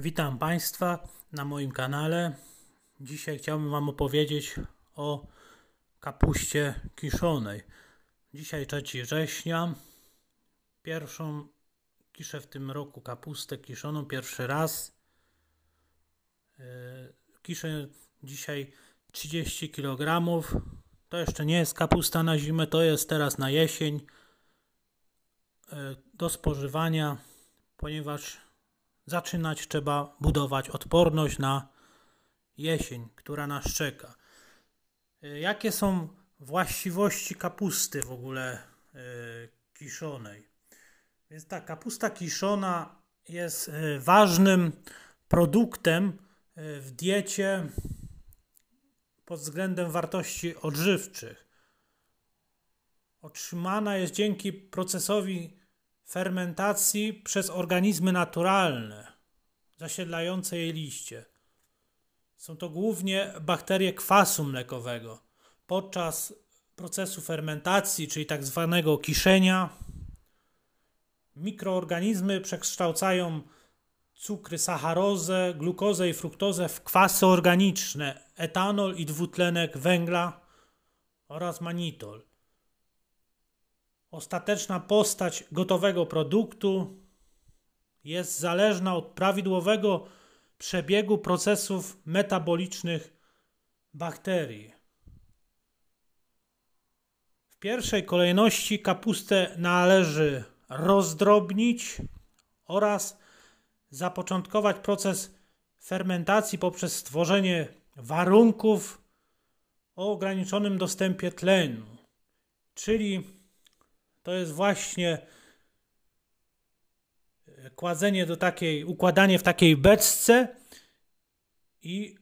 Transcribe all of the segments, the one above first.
Witam Państwa na moim kanale. Dzisiaj chciałbym Wam opowiedzieć o kapuście kiszonej. Dzisiaj 3 września. Pierwszą kiszę w tym roku kapustę kiszoną pierwszy raz. Yy, kiszę dzisiaj 30 kg. To jeszcze nie jest kapusta na zimę, to jest teraz na jesień. Yy, do spożywania, ponieważ zaczynać trzeba budować odporność na jesień, która nas czeka. E, jakie są właściwości kapusty w ogóle e, kiszonej? Więc tak, kapusta kiszona jest e, ważnym produktem w diecie pod względem wartości odżywczych. Otrzymana jest dzięki procesowi fermentacji przez organizmy naturalne zasiedlające jej liście. Są to głównie bakterie kwasu mlekowego. Podczas procesu fermentacji, czyli tak zwanego kiszenia, mikroorganizmy przekształcają cukry sacharozę, glukozę i fruktozę w kwasy organiczne, etanol i dwutlenek węgla oraz manitol ostateczna postać gotowego produktu jest zależna od prawidłowego przebiegu procesów metabolicznych bakterii. W pierwszej kolejności kapustę należy rozdrobnić oraz zapoczątkować proces fermentacji poprzez stworzenie warunków o ograniczonym dostępie tlenu, czyli to jest właśnie e, kładzenie do takiej, układanie w takiej beczce i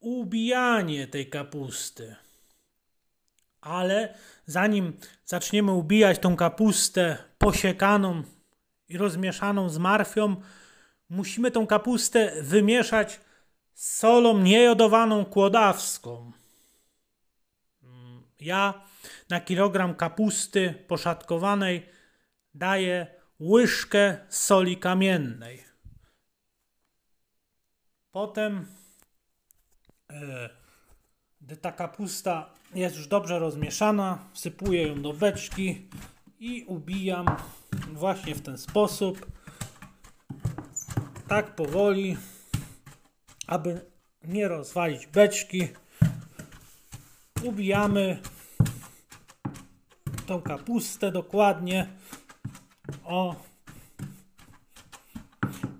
ubijanie tej kapusty. Ale zanim zaczniemy ubijać tą kapustę posiekaną i rozmieszaną z marfią, musimy tą kapustę wymieszać z solą niejodowaną kłodawską. Ja na kilogram kapusty poszatkowanej daję łyżkę soli kamiennej. Potem, e, gdy ta kapusta jest już dobrze rozmieszana, wsypuję ją do beczki i ubijam właśnie w ten sposób. Tak powoli, aby nie rozwalić beczki. Ubijamy tą kapustę dokładnie. O.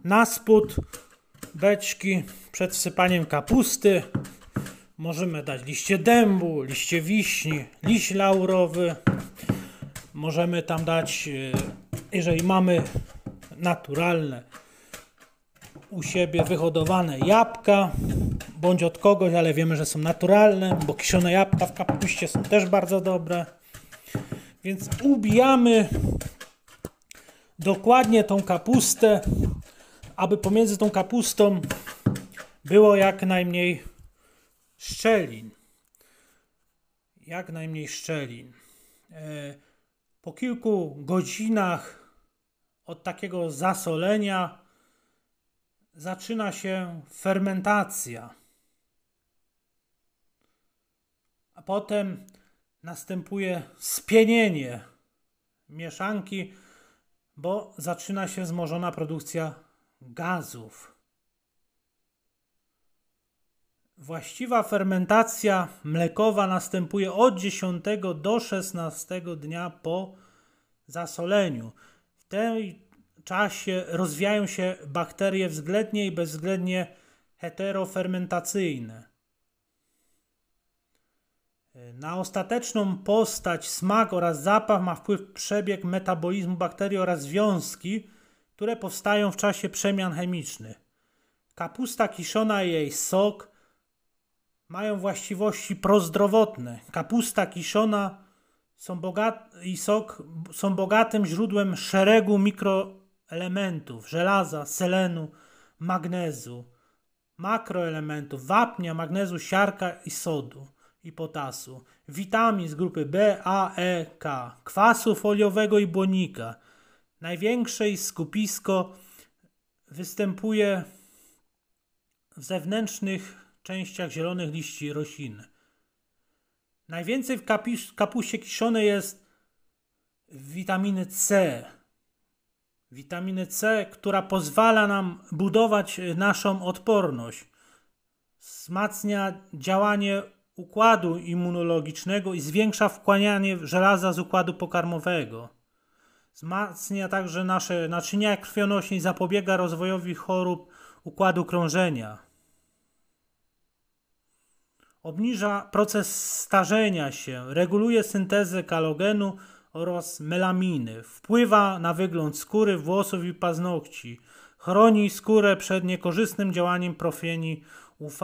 Na spód beczki przed wsypaniem kapusty możemy dać liście dębu, liście wiśni, liść laurowy. Możemy tam dać, y, jeżeli mamy naturalne u siebie wyhodowane jabłka, bądź od kogoś, ale wiemy, że są naturalne, bo kiszone jabłka w kapuście są też bardzo dobre. Więc ubijamy dokładnie tą kapustę, aby pomiędzy tą kapustą było jak najmniej szczelin. Jak najmniej szczelin. E, po kilku godzinach od takiego zasolenia zaczyna się fermentacja. A potem następuje spienienie mieszanki, bo zaczyna się wzmożona produkcja gazów. Właściwa fermentacja mlekowa następuje od 10 do 16 dnia po zasoleniu. W tym czasie rozwijają się bakterie względnie i bezwzględnie heterofermentacyjne. Na ostateczną postać, smak oraz zapach ma wpływ przebieg metabolizmu bakterii oraz związki, które powstają w czasie przemian chemicznych. Kapusta kiszona i jej sok mają właściwości prozdrowotne. Kapusta kiszona są bogat... i sok są bogatym źródłem szeregu mikroelementów, żelaza, selenu, magnezu, makroelementów, wapnia, magnezu, siarka i sodu i potasu, witamin z grupy B, A, E, K, kwasu foliowego i błonika. Największe skupisko występuje w zewnętrznych częściach zielonych liści roślin. Najwięcej w kapisz, kapuście kiszonej jest witaminy C. Witaminy C, która pozwala nam budować e, naszą odporność, wzmacnia działanie układu immunologicznego i zwiększa wkłanianie żelaza z układu pokarmowego. Wzmacnia także nasze naczynia krwionośne i zapobiega rozwojowi chorób układu krążenia. Obniża proces starzenia się, reguluje syntezę kalogenu oraz melaminy, wpływa na wygląd skóry, włosów i paznokci, chroni skórę przed niekorzystnym działaniem profieni UV.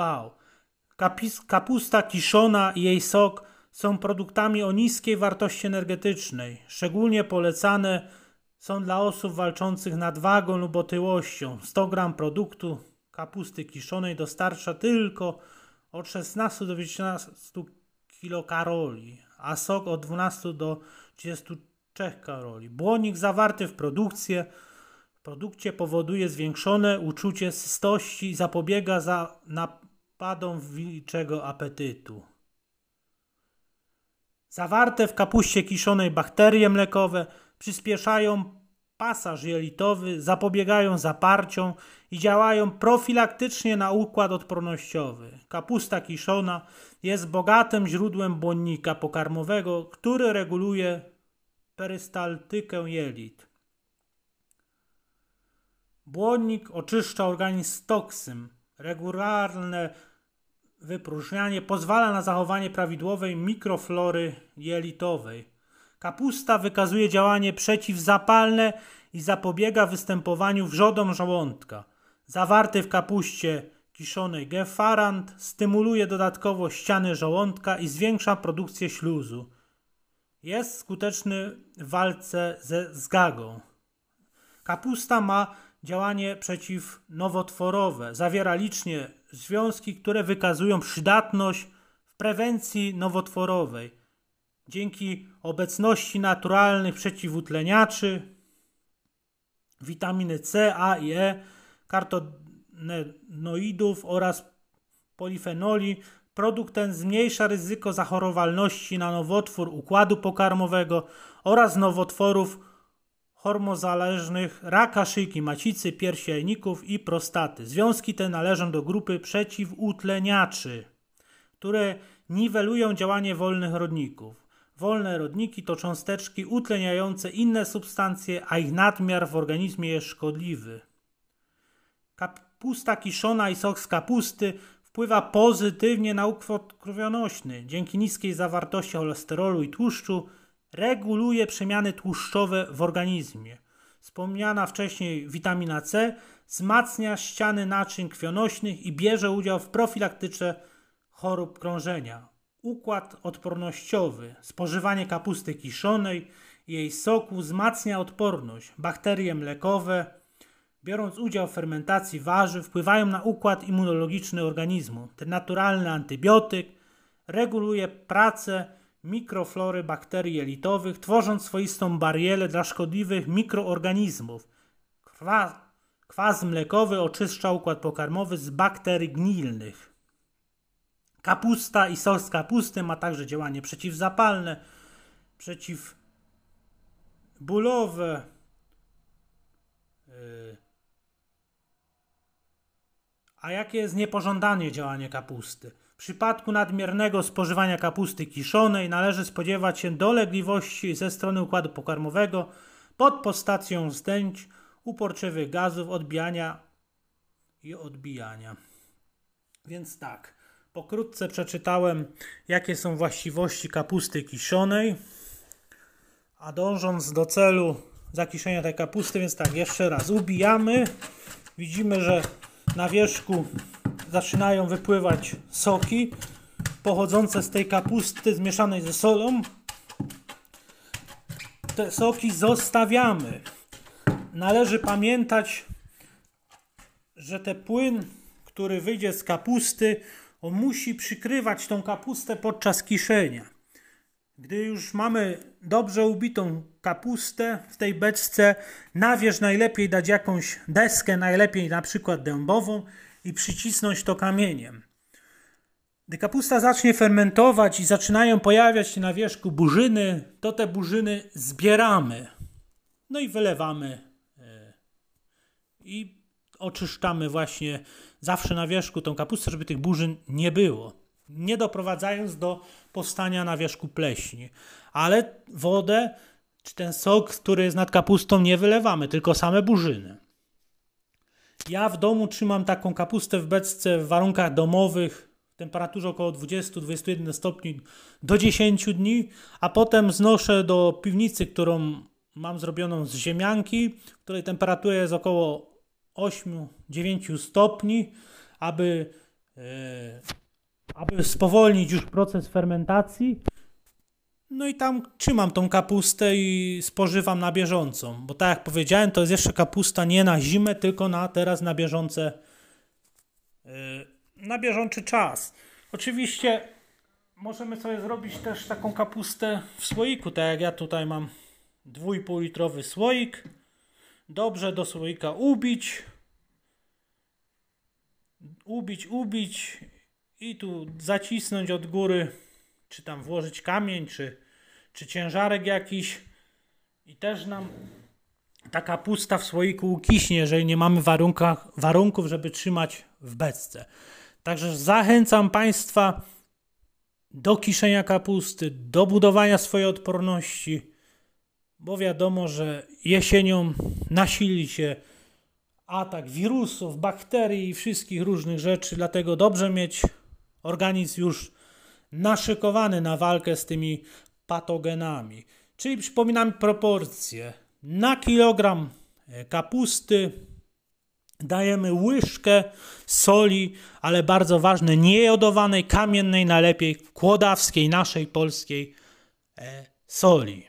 Kapis, kapusta kiszona i jej sok są produktami o niskiej wartości energetycznej. Szczególnie polecane są dla osób walczących nadwagą lub otyłością. 100 gram produktu kapusty kiszonej dostarcza tylko od 16 do 19 kilokaroli, a sok od 12 do 33 karoli. Błonik zawarty w produkcie, w produkcie powoduje zwiększone uczucie systości i zapobiega za, na, padą w wilczego apetytu. Zawarte w kapuście kiszonej bakterie mlekowe przyspieszają pasaż jelitowy, zapobiegają zaparciom i działają profilaktycznie na układ odpornościowy. Kapusta kiszona jest bogatym źródłem błonnika pokarmowego, który reguluje perystaltykę jelit. Błonnik oczyszcza organizm z toksyn, Regularne wypróżnianie pozwala na zachowanie prawidłowej mikroflory jelitowej. Kapusta wykazuje działanie przeciwzapalne i zapobiega występowaniu wrzodom żołądka. Zawarty w kapuście kiszonej gefarant stymuluje dodatkowo ściany żołądka i zwiększa produkcję śluzu. Jest skuteczny w walce ze zgagą. Kapusta ma działanie przeciwnowotworowe. Zawiera licznie związki, które wykazują przydatność w prewencji nowotworowej. Dzięki obecności naturalnych przeciwutleniaczy, witaminy C, A i E, karotenoidów oraz polifenoli, produkt ten zmniejsza ryzyko zachorowalności na nowotwór układu pokarmowego oraz nowotworów hormozależnych raka szyjki macicy, piersiejników i prostaty. Związki te należą do grupy przeciwutleniaczy, które niwelują działanie wolnych rodników. Wolne rodniki to cząsteczki utleniające inne substancje, a ich nadmiar w organizmie jest szkodliwy. Kapusta kiszona i sok z kapusty wpływa pozytywnie na układ krwionośny. Dzięki niskiej zawartości cholesterolu i tłuszczu reguluje przemiany tłuszczowe w organizmie. Wspomniana wcześniej witamina C wzmacnia ściany naczyń krwionośnych i bierze udział w profilaktyce chorób krążenia. Układ odpornościowy, spożywanie kapusty kiszonej, jej soku wzmacnia odporność. Bakterie mlekowe, biorąc udział w fermentacji warzyw, wpływają na układ immunologiczny organizmu. Ten naturalny antybiotyk reguluje pracę mikroflory bakterii jelitowych, tworząc swoistą barierę dla szkodliwych mikroorganizmów. Kwa, kwas mlekowy oczyszcza układ pokarmowy z bakterii gnilnych. Kapusta i sos kapusty ma także działanie przeciwzapalne, przeciwbólowe, e, a jakie jest niepożądane działanie kapusty? W przypadku nadmiernego spożywania kapusty kiszonej należy spodziewać się dolegliwości ze strony układu pokarmowego pod postacją zdęć, uporczywych gazów, odbijania i odbijania. Więc tak, pokrótce przeczytałem, jakie są właściwości kapusty kiszonej, a dążąc do celu zakiszenia tej kapusty, więc tak, jeszcze raz, ubijamy, widzimy, że na wierzchu zaczynają wypływać soki pochodzące z tej kapusty zmieszanej ze solą. Te soki zostawiamy. Należy pamiętać, że ten płyn, który wyjdzie z kapusty, on musi przykrywać tą kapustę podczas kiszenia. Gdy już mamy dobrze ubitą kapustę w tej beczce, na wierzch najlepiej dać jakąś deskę, najlepiej na przykład dębową, i przycisnąć to kamieniem. Gdy kapusta zacznie fermentować i zaczynają pojawiać się na wierzchu burzyny, to te burzyny zbieramy. No i wylewamy. E, I oczyszczamy właśnie zawsze na wierzchu tą kapustę, żeby tych burzyn nie było. Nie doprowadzając do powstania na wierzchu pleśni. Ale wodę czy ten sok, który jest nad kapustą, nie wylewamy, tylko same burzyny. Ja w domu trzymam taką kapustę w beczce w warunkach domowych, w temperaturze około 20-21 stopni do 10 dni, a potem znoszę do piwnicy, którą mam zrobioną z ziemianki, której temperatura jest około 8-9 stopni, aby, yy, aby spowolnić już proces fermentacji no i tam trzymam tą kapustę i spożywam na bieżąco, bo tak jak powiedziałem, to jest jeszcze kapusta nie na zimę, tylko na teraz na bieżące yy, na bieżący czas. Oczywiście możemy sobie zrobić też taką kapustę w słoiku, tak jak ja tutaj mam 2,5 litrowy słoik. Dobrze do słoika ubić. Ubić, ubić i tu zacisnąć od góry czy tam włożyć kamień, czy, czy ciężarek jakiś i też nam ta kapusta w słoiku ukiśnie, jeżeli nie mamy warunkach, warunków, żeby trzymać w beczce. Także zachęcam Państwa do kiszenia kapusty, do budowania swojej odporności, bo wiadomo, że jesienią nasili się atak wirusów, bakterii i wszystkich różnych rzeczy, dlatego dobrze mieć organizm już naszykowany na walkę z tymi patogenami. Czyli przypominam proporcje. Na kilogram e, kapusty dajemy łyżkę soli, ale bardzo ważne, niejodowanej, kamiennej, najlepiej kłodawskiej, naszej polskiej e, soli.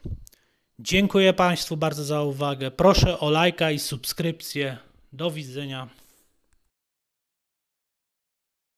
Dziękuję Państwu bardzo za uwagę. Proszę o lajka i subskrypcję. Do widzenia.